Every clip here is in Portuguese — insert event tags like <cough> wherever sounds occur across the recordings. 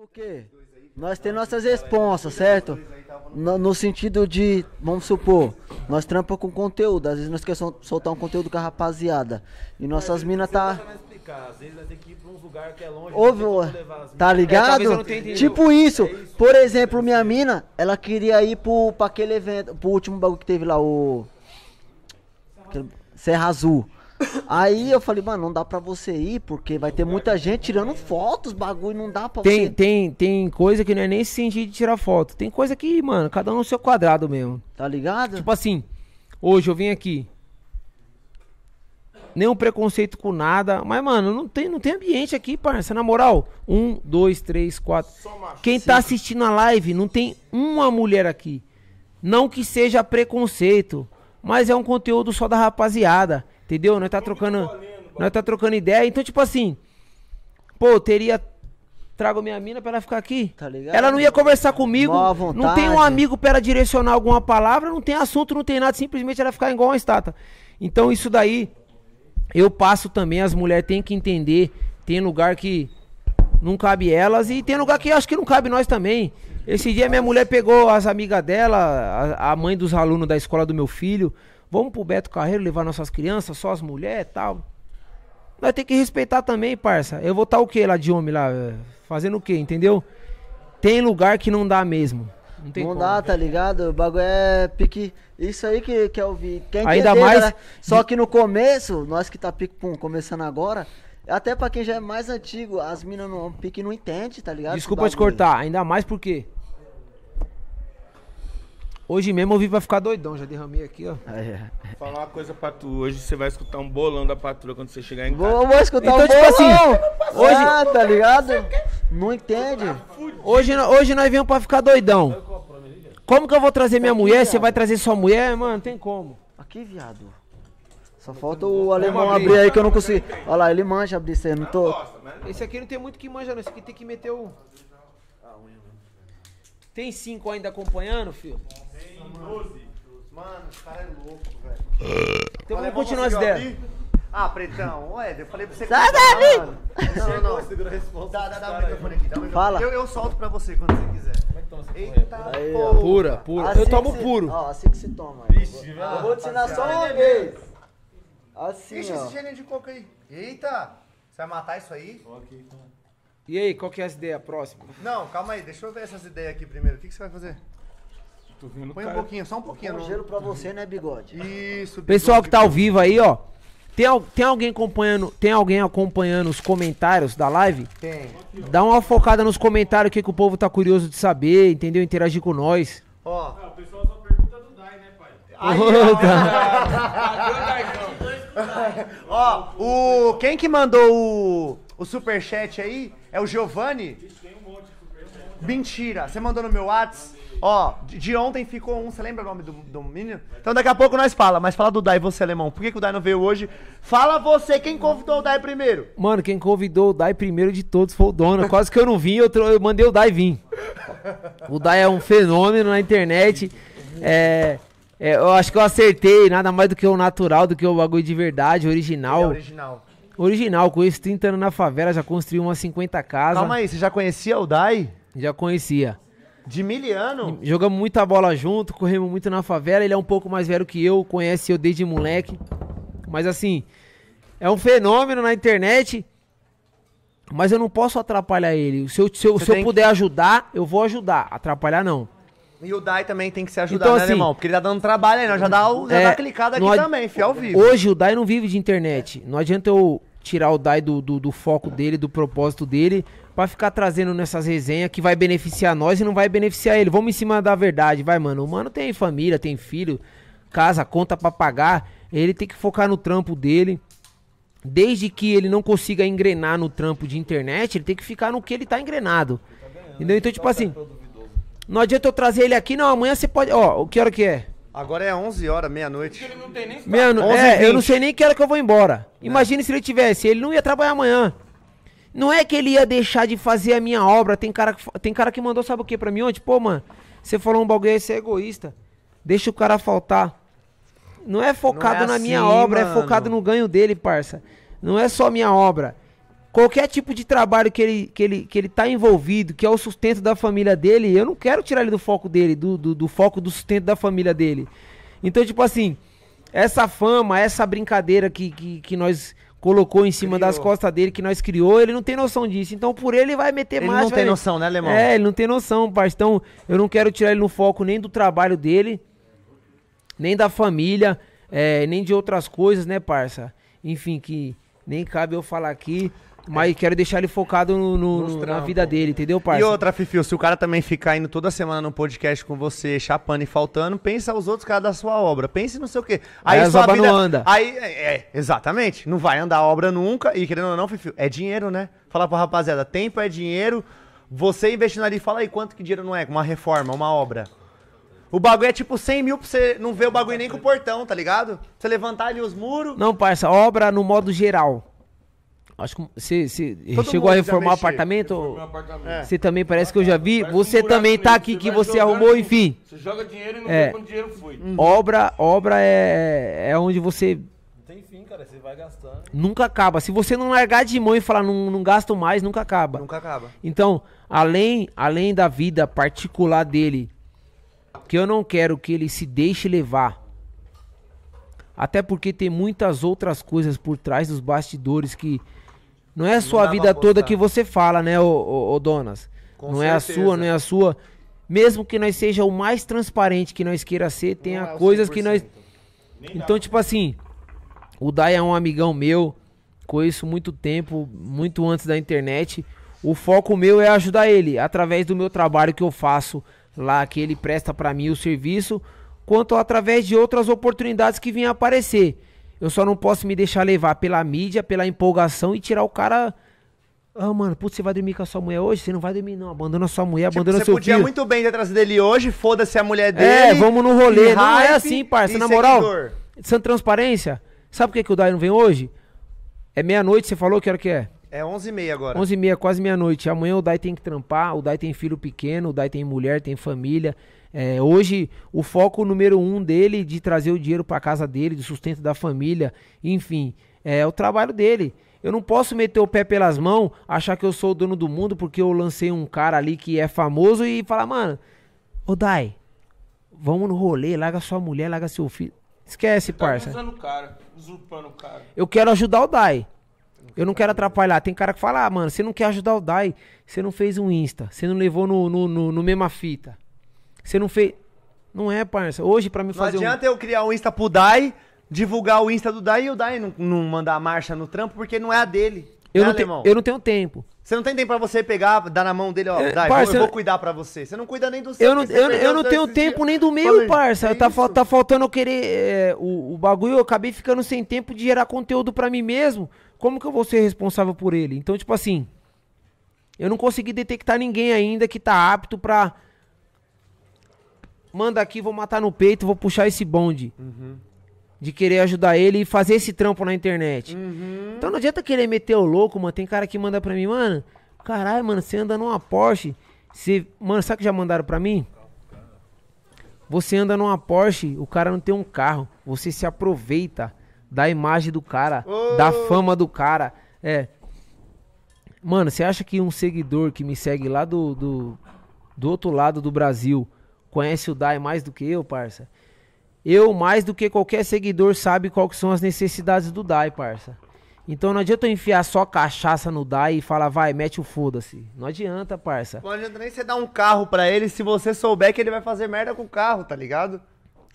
Porque nós temos nossas responsas, certo? No, no, sentido de, vamos supor, nós trampa com conteúdo. Às vezes nós queremos soltar um conteúdo com a rapaziada. E nossas minas tá. Houve, é tá ligado? É, tipo é isso. Por exemplo, minha mina, ela queria ir pro, pra aquele evento, pro último bagulho que teve lá, o. Serra Azul. Aí eu falei, mano, não dá pra você ir, porque vai ter muita gente tirando fotos, bagulho, não dá pra tem, você. Tem, tem coisa que não é nem sentido de tirar foto. Tem coisa que, mano, cada um no seu quadrado mesmo. Tá ligado? Tipo assim, hoje eu vim aqui. Nenhum preconceito com nada. Mas, mano, não tem, não tem ambiente aqui, parça. Na moral, um, dois, três, quatro. Quem tá assistindo a live, não tem uma mulher aqui. Não que seja preconceito, mas é um conteúdo só da rapaziada. Entendeu? Nós tá trocando. Nós tá trocando ideia. Então, tipo assim. Pô, teria. Trago minha mina pra ela ficar aqui. Tá ligado? Ela não ia conversar comigo. vontade. Não tem um amigo pra ela direcionar alguma palavra. Não tem assunto, não tem nada. Simplesmente ela ficar igual uma estátua. Então, isso daí. Eu passo também. As mulheres têm que entender. Tem lugar que não cabe elas. E tem lugar que acho que não cabe nós também. Esse dia minha mulher pegou as amigas dela, a, a mãe dos alunos da escola do meu filho, Vamos pro Beto Carreiro levar nossas crianças, só as mulheres e tal. Nós tem que respeitar também, parça. Eu vou estar tá o quê lá de homem lá? É, fazendo o quê, entendeu? Tem lugar que não dá mesmo. Não, não como, dá, tá ligado? O bagulho é pique. Isso aí que, quer é ouvir é Ainda mais. Né? Só que no começo, nós que tá pique, pum, começando agora. Até pra quem já é mais antigo, as minas não pique não entende, tá ligado? Desculpa te cortar, ainda mais porque Hoje mesmo eu vim pra ficar doidão, já derramei aqui, ó. É. Vou falar uma coisa pra tu. Hoje você vai escutar um bolão da patrulha quando você chegar em casa. Vou, vou escutar então, um tipo assim, bolão. assim, hoje. Ah, tá ligado? Não entende. Tá hoje, hoje nós viemos pra ficar doidão. É como que eu vou trazer minha tá mulher? Você vai trazer sua mulher? Mano, tem como. Aqui, viado. Só falta o alemão abrir. aí que eu não consigo. Olha lá, ele manja abrir isso aí, não tô. Esse aqui não tem muito que manja, não. Esse aqui tem que meter o. Tá tem cinco ainda acompanhando, filho? Mano, os cara é louco, velho. Então vamos continuar as ideias. Ah, pretão, ué, eu falei pra você. Sai daí! É não, não, não. Segura a resposta. Dá, dá, dá o microfone aqui, dá o Fala. Eu, eu solto pra você quando você quiser. Como é que toma Eita, aí, ó, Pura, pura. Assim eu tomo se, puro. Ó, assim que se toma. Vixe, Eu vou te ensinar só uma vez. Assim, Vixe, ó. esse gênio de coco aí. Eita, você vai matar isso aí? Ok, então. E aí, qual que é as ideias? Próximo. Não, calma aí, deixa eu ver essas ideias aqui primeiro. O que, que você vai fazer? Tô vendo Põe um pouquinho, só um pouquinho. Um gelo pra você, né, bigode? Isso, bigode. Pessoal que tá ao vivo aí, ó. Tem, tem, alguém acompanhando, tem alguém acompanhando os comentários da live? Tem. Dá uma focada nos comentários, o que, que o povo tá curioso de saber, entendeu? Interagir com nós. Ó. Ah, o pessoal só pergunta do Dai, né, pai? ó, <laughs> ó, o, quem que mandou o, o superchat aí é o Giovanni. Mentira, você mandou no meu Whats. Ó, de, ontem ficou um, você lembra o nome do, do menino? Então daqui a pouco nós fala, mas fala do Dai você, alemão. Por que, que o Dai não veio hoje? Fala você, quem convidou o Dai primeiro? Mano, quem convidou o Dai primeiro de todos foi o Dono. <laughs> Quase que eu não vim, eu, eu mandei o Dai vir. O Dai é um fenômeno na internet. É, é, eu acho que eu acertei, nada mais do que o natural, do que o bagulho de verdade, original. É original. Original, conheço 30 anos na favela, já construí umas 50 casas. Calma aí, você já conhecia o Dai? Já conhecia. De Miliano? Jogamos muita bola junto, corremos muito na favela. Ele é um pouco mais velho que eu, conhece eu desde moleque. Mas assim, é um fenômeno na internet. Mas eu não posso atrapalhar ele. Se eu, se eu, se eu puder que... ajudar, eu vou ajudar. Atrapalhar não. E o Dai também tem que se ajudar, então, né, assim, irmão? Porque ele tá dando trabalho aí, nós né? já dá, já é, dá clicada aqui ad... também, fiel vivo. Hoje o Dai não vive de internet. Não adianta eu tirar o Dai do, do, do foco dele, do propósito dele, para ficar trazendo nessas resenhas que vai beneficiar nós e não vai beneficiar ele. Vamos em cima da verdade, vai, mano. O mano tem família, tem filho, casa, conta pra pagar. Ele tem que focar no trampo dele. Desde que ele não consiga engrenar no trampo de internet, ele tem que ficar no que ele tá engrenado. Ele tá ganhando, entendeu? Então, tipo tá assim. Não adianta eu trazer ele aqui, não. Amanhã você pode. Ó, que hora que é? Agora é 11 horas, meia-noite. Meia no... É, eu não sei nem que hora que eu vou embora. É. Imagine se ele tivesse, ele não ia trabalhar amanhã. Não é que ele ia deixar de fazer a minha obra. Tem cara que, tem cara que mandou, sabe o que pra mim ontem? Pô, mano, você falou um bagulho, aí você é egoísta. Deixa o cara faltar. Não é focado não é na minha assim, obra, é mano. é focado no ganho dele, parça. Não é só minha obra. Qualquer tipo de trabalho que ele, que, ele, que ele tá envolvido, que é o sustento da família dele, eu não quero tirar ele do foco dele, do, do, do foco do sustento da família dele. Então, tipo assim, essa fama, essa brincadeira que, que, que nós colocou em cima criou. das costas dele, que nós criou, ele não tem noção disso. Então, por ele, ele vai meter mais. Ele não tem noção, né, Alemão? É, ele não tem noção, parceiro. Então, eu não quero tirar ele no foco nem do trabalho dele, nem da família, é, nem de outras coisas, né, parça? Enfim, que nem cabe eu falar aqui. Mas é. quero deixar ele focado no, no, na vida dele, entendeu, parça? E outra, Fifio, se o cara também ficar indo toda semana no podcast com você, chapando e faltando, pensa os outros caras da sua obra. Pense não sei o quê. Aí, aí sua vida... não anda. Aí, é, é, exatamente. Não vai andar a obra nunca. E querendo ou não, Fifio, é dinheiro, né? Falar pra rapaziada, tempo é dinheiro. Você investindo ali, fala aí quanto que dinheiro não é? Uma reforma, uma obra. O bagulho é tipo 100 mil pra você não ver o bagulho nem com o portão, tá ligado? Pra você levantar ali os muros. Não, parça, obra no modo geral. Acho que você, você chegou a reformar o apartamento? É. Você também parece que eu já vi. Parece você um também está aqui você que você arrumou, enfim. Você joga dinheiro e não é. vê quanto dinheiro foi. Uhum. Obra, obra é, é onde você. Não tem fim, cara. Você vai gastando. Nunca acaba. Se você não largar de mão e falar não, não gasto mais, nunca acaba. Nunca acaba. Então, além, além da vida particular dele, que eu não quero que ele se deixe levar. Até porque tem muitas outras coisas por trás dos bastidores que não é a sua vida toda que você fala, né, ô, ô, ô Donas? Com não certeza. é a sua, não é a sua. Mesmo que nós seja o mais transparente que nós queira ser, tem é coisas 100%. que nós. então, tipo assim, o Dai é um amigão meu, conheço muito tempo, muito antes da internet. O foco meu é ajudar ele, através do meu trabalho que eu faço lá, que ele presta para mim o serviço, quanto através de outras oportunidades que vinha aparecer. Eu só não posso me deixar levar pela mídia, pela empolgação e tirar o cara. Ah, mano, putz, você vai dormir com a sua mulher hoje? Você não vai dormir, não. Abandona sua mulher, tipo, abandona seu filho. Você podia muito bem ir atrás dele hoje, foda-se a mulher é, dele. É, vamos no rolê. Não é assim, parça. Na moral, Sem transparência. Sabe por que, que o Dai não vem hoje? É meia-noite, você falou que hora que é? É onze e meia agora. Onze e meia, quase meia-noite. Amanhã o Dai tem que trampar, o Dai tem filho pequeno, o Dai tem mulher, tem família. É, hoje, o foco número um dele de trazer o dinheiro para casa dele, do sustento da família, enfim, é o trabalho dele. Eu não posso meter o pé pelas mãos, achar que eu sou o dono do mundo porque eu lancei um cara ali que é famoso e falar, mano, ô Dai, vamos no rolê, larga sua mulher, larga seu filho. Esquece, tá parça. Usando o cara, usurpando o cara. Eu quero ajudar o Dai. Eu não quero atrapalhar. Tem cara que fala, ah, mano, você não quer ajudar o Dai, você não fez um Insta, você não levou no, no, no, no mesma fita. Você não fez. Não é, parça. Hoje, pra mim fazer. Não adianta um... eu criar um Insta pro Dai, divulgar o Insta do Dai e o Dai não, não mandar a marcha no trampo, porque não é a dele. Eu, né, não, é, te, eu não tenho tempo. Você não tem tempo pra você pegar, dar na mão dele, ó, é, Dai, parça, eu vou cuidar pra você. Você não cuida nem do seu. Eu não, eu, eu não tenho tempo nem do meu, parça. É tá, fa tá faltando eu querer é, o, o bagulho. Eu acabei ficando sem tempo de gerar conteúdo pra mim mesmo. Como que eu vou ser responsável por ele? Então, tipo assim, eu não consegui detectar ninguém ainda que tá apto pra manda aqui, vou matar no peito, vou puxar esse bonde. Uhum. De querer ajudar ele e fazer esse trampo na internet. Uhum. Então não adianta querer meter o louco, mano. Tem cara que manda pra mim, mano. Caralho, mano, você anda numa Porsche. Você... Mano, sabe que já mandaram pra mim? Você anda numa Porsche, o cara não tem um carro. Você se aproveita da imagem do cara, oh. da fama do cara. É. Mano, você acha que um seguidor que me segue lá do, do, do outro lado do Brasil conhece o DAI mais do que eu, parça. Eu, mais do que qualquer seguidor, sabe quais são as necessidades do DAI, parça. Então não adianta eu enfiar só cachaça no DAI e falar, vai, mete o foda-se. Não adianta, parça. Não adianta nem você dar um carro para ele se você souber que ele vai fazer merda com o carro, tá ligado?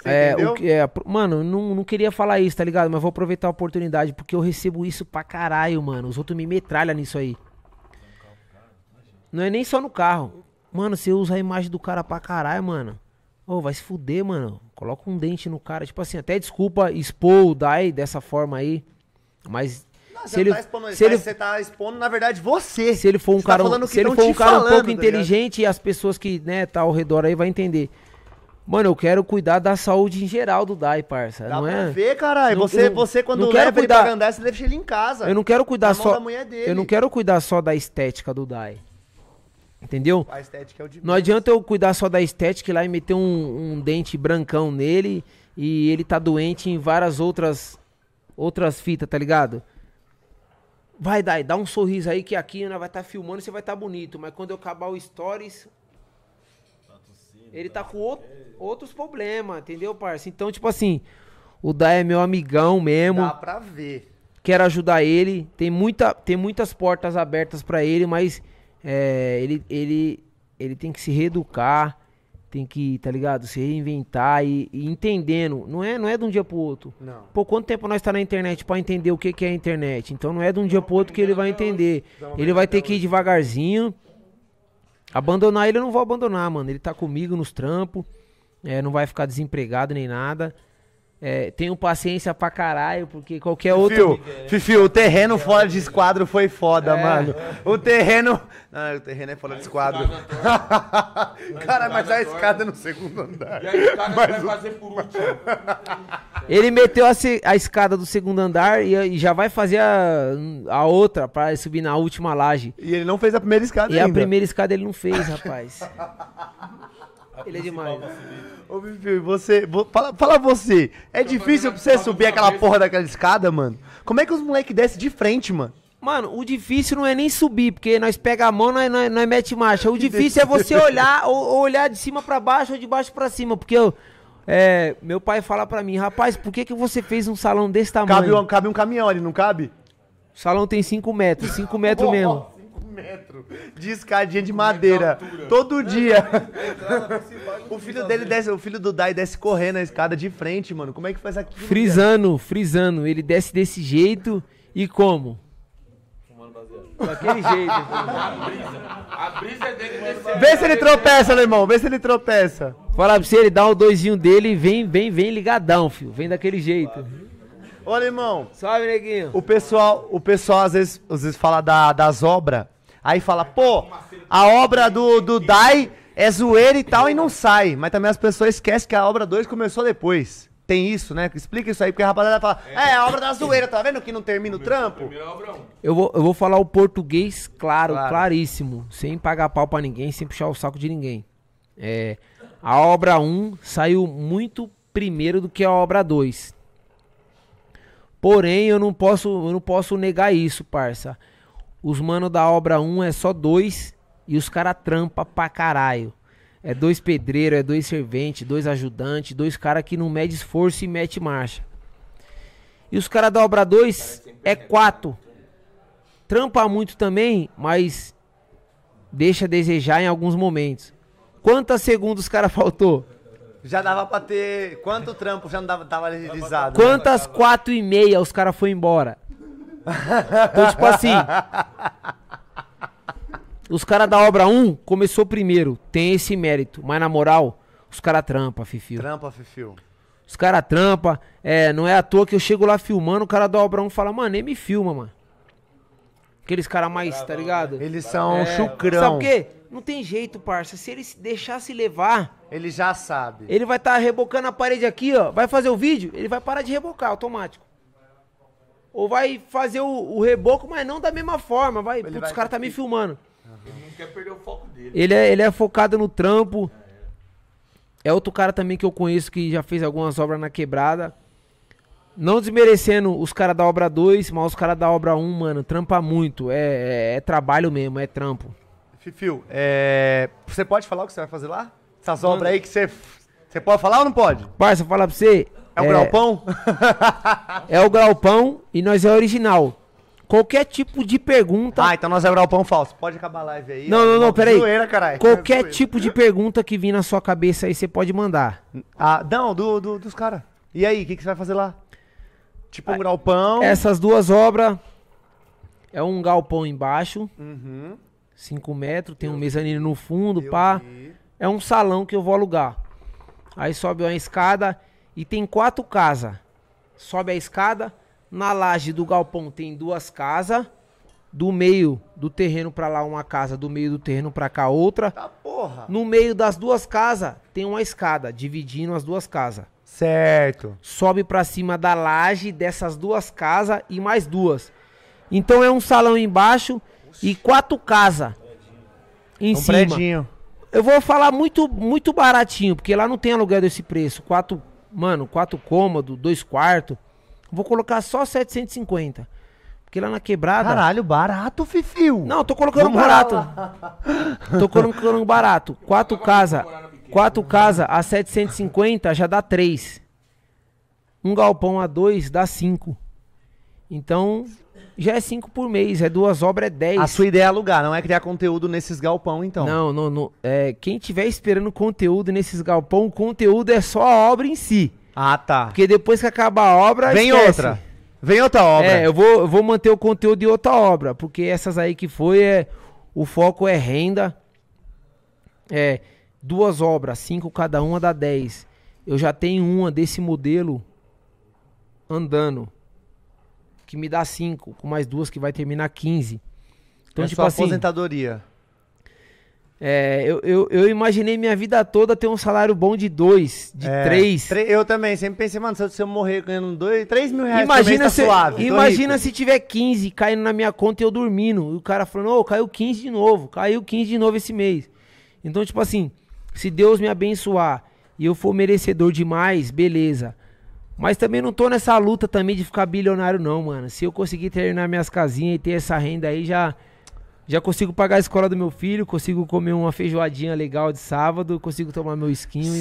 Você é, o, é, mano, não, não queria falar isso, tá ligado? Mas vou aproveitar a oportunidade, porque eu recebo isso pra caralho, mano. Os outros me metralham nisso aí. Não é nem só no carro. Mano, você usa a imagem do cara pra caralho, mano. Ô, vai se fuder, mano. Coloca um dente no cara. Tipo assim, até desculpa expor o Dai dessa forma aí. Mas. Não, se você ele, tá expondo se ele, você tá expondo, na verdade, você. Se ele for um tá cara, tá se ele for um, cara falando, um pouco tá inteligente e as pessoas que, né, tá ao redor aí vai entender. Mano, eu quero cuidar da saúde em geral do Dai, parça. Dá não pra é? ver, caralho. Você, você, quando não quero leva cuidar... ele pra andar, você deixa ele em casa. Eu não quero cuidar só. Eu não quero cuidar só da estética do Dai. Entendeu? A estética é o de Não adianta eu cuidar só da estética lá e meter um, um dente brancão nele e ele tá doente em várias outras outras fitas, tá ligado? Vai, Dai, dá um sorriso aí que aqui ainda né, vai estar tá filmando e você vai estar tá bonito. Mas quando eu acabar o stories, tá ele tá, tá com outro, outros problemas, entendeu, parça? Então, tipo assim, o Dai é meu amigão mesmo. Dá pra ver. Quero ajudar ele. Tem, muita, tem muitas portas abertas para ele, mas é, ele, ele, ele tem que se reeducar, tem que, tá ligado, se reinventar e, e, entendendo. Não é, não é de um dia pro outro. Não. Pô, quanto tempo nós tá na internet para entender o que, que é a internet? Então não é de um dia pro outro que ele vai entender. Ele vai ter que ir devagarzinho. Abandonar ele eu não vou abandonar, mano. Ele tá comigo nos trampos. É, não vai ficar desempregado nem nada. É, tenho paciência pra caralho, porque qualquer outro. Fifi, o terreno fora de esquadro foi foda, é. mano. O terreno. Não, o terreno é fora de esquadro. <laughs> Cara, mas a escada no segundo andar. E a escada vai fazer por último. <laughs> Ele meteu a, a, escada do segundo andar e, e já vai fazer a... a, outra pra subir na última laje. E ele não fez a primeira escada, E ainda. a primeira escada ele não fez, rapaz. <laughs> ele é demais. Né? Ô, Bibi, você. Fala, fala você. É eu difícil pra você subir aquela porra daquela escada, mano? Como é que os moleques descem de frente, mano? Mano, o difícil não é nem subir, porque nós pega a mão, nós, nós, nós mete marcha. O difícil é você olhar, ou, ou olhar de cima para baixo ou de baixo para cima, porque eu, é, meu pai fala para mim, rapaz, por que, que você fez um salão desse tamanho? Cabe um, cabe um caminhão ali, não cabe? O salão tem 5 metros, 5 metros mesmo metro de escadinha de madeira. todo dia. o filho dele desce, o filho do Dai desce correndo a escada de frente, mano. Como é que faz aqui? Frisando, frisando. Ele desce desse jeito e como? Daquele jeito. A brisa. A brisa é dele descer. Vê se ele tropeça, irmão. Vê se ele tropeça. Fala pra você, ele dá o um doisinho dele e vem, vem, vem ligadão, filho. Vem daquele jeito. Ô, Limão. Salve, neguinho. O pessoal, o pessoal às vezes, às vezes fala da, das obras. Aí fala, pô, a obra do, do Dai é zoeira e tal e não sai. Mas também as pessoas esquecem que a obra 2 começou depois. Tem isso, né? Explica isso aí, porque a rapaziada fala, é, é a obra da zoeira, tá vendo que não termina o trampo? Eu vou, eu vou falar o português claro, Claro. claríssimo, sem pagar pau pra ninguém, sem puxar o saco de ninguém. É, a obra 1 saiu muito primeiro do que a obra 2. Porém, eu não posso, eu não posso negar isso, parça. Os mano da obra 1 um é só dois e os cara trampa pra caralho. É dois pedreiro, é dois servente, dois ajudante, dois cara que não mede esforço e mete marcha. E os cara da obra 2 é quatro. Trampa muito também, mas deixa a desejar em alguns momentos. Quantas segundos os cara <laughs> faltou? Já dava pra ter. Quanto trampo já não dava, tava legalizado né? Quantas quatro e meia os cara foi embora? Então, tipo assim. Os caras da obra 1 começou primeiro, tem esse mérito. Mas na moral, os caras trampa, Fifio. Trampa, Fifio. Os caras trampa. É, não é à toa que eu chego lá filmando, o cara da obra 1 fala, mano, nem me filma, mano. Aqueles caras mais, tá ligado? Eles são é, chucrão. Sabe o quê? Não tem jeito, parça. Se ele deixar se levar. Ele já sabe. Ele vai estar tá rebocando a parede aqui, ó. Vai fazer o vídeo, ele vai parar de rebocar automático. Ou vai fazer o, o reboco, mas não da mesma forma. Vai, ele putz, vai os caras tá me filmando. Ele não quer perder o foco dele. Ele é, ele é focado no trampo. É, é. é outro cara também que eu conheço que já fez algumas obras na quebrada. Não desmerecendo os caras da obra 2, mas os caras da obra 1, um, mano, trampa muito. É, é, é, trabalho mesmo, é trampo. Fifio, é... você pode falar o que você vai fazer lá? Essas mano. obras aí que você. Você pode falar ou não pode? Parça, falar pra você, é o é, Galpão? é o Galpão e nós é original. Qualquer tipo de pergunta. Ah, então nós é o Galpão falso. Pode acabar a live aí. Não, ó, não, não, peraí. Qualquer tipo de pergunta que vir na sua cabeça aí, você pode mandar. Ah, não, do, do dos caras. E aí, o que, que você vai fazer lá? Tipo um ah, galpão. Essas duas obras. É um galpão embaixo. 5 uhum. metros, tem eu um mezanino no fundo, pá. Vi. É um salão que eu vou alugar. Aí sobe uma escada e tem quatro casas. Sobe a escada, na laje do galpão tem duas casas. Do meio do terreno para lá uma casa, do meio do terreno para cá outra. Tá porra. No meio das duas casas tem uma escada dividindo as duas casas. Certo. Sobe para cima da laje dessas duas casas e mais duas. Então é um salão embaixo Oxi. e quatro casas é em um cima. Eu vou falar muito muito baratinho, porque lá não tem aluguel desse preço. Quatro mano, quatro cômodos, dois quartos. Vou colocar só 750. Porque lá na quebrada. Caralho, barato, Fifio. Não, tô colocando Vamos barato. Lá. tô colocando barato. Quatro casa, Quatro casas a 750 já dá três. Um galpão a dois dá cinco. Então, já é cinco por mês, é duas obras, é dez. A sua ideia é alugar, não é criar conteúdo nesses galpão, então. Não, não, não é, quem tiver esperando conteúdo nesses galpão, o conteúdo é só a obra em si. Ah, tá. Porque depois que acaba a obra, Vem esquece. outra. Vem outra obra. É, eu vou, eu vou manter o conteúdo de outra obra, porque essas aí que foi, é, o foco é renda. É, duas obras, cinco cada uma dá dez. Eu já tenho uma desse modelo andando que me dá 5, com mais duas que vai terminar 15. Então, é tipo sua assim, aposentadoria. É, eu, eu, eu, imaginei minha vida toda ter um salário bom de dois, de é, três. Eu também, sempre pensei, mano, se eu morrer ganhando dois, três mil reais imagina tá se, tá suave. Imagina se tiver 15 caindo na minha conta e eu dormindo. E o cara falando, ô, oh, caiu 15 de novo, caiu 15 de novo esse mês. Então, tipo assim, se Deus me abençoar e eu for merecedor demais, beleza. Mas também não tô nessa luta também de ficar bilionário, não, mano. Se eu conseguir treinar minhas casinhas e ter essa renda aí, já. Já consigo pagar a escola do meu filho, consigo comer uma feijoadinha legal de sábado, consigo tomar meu esquinho.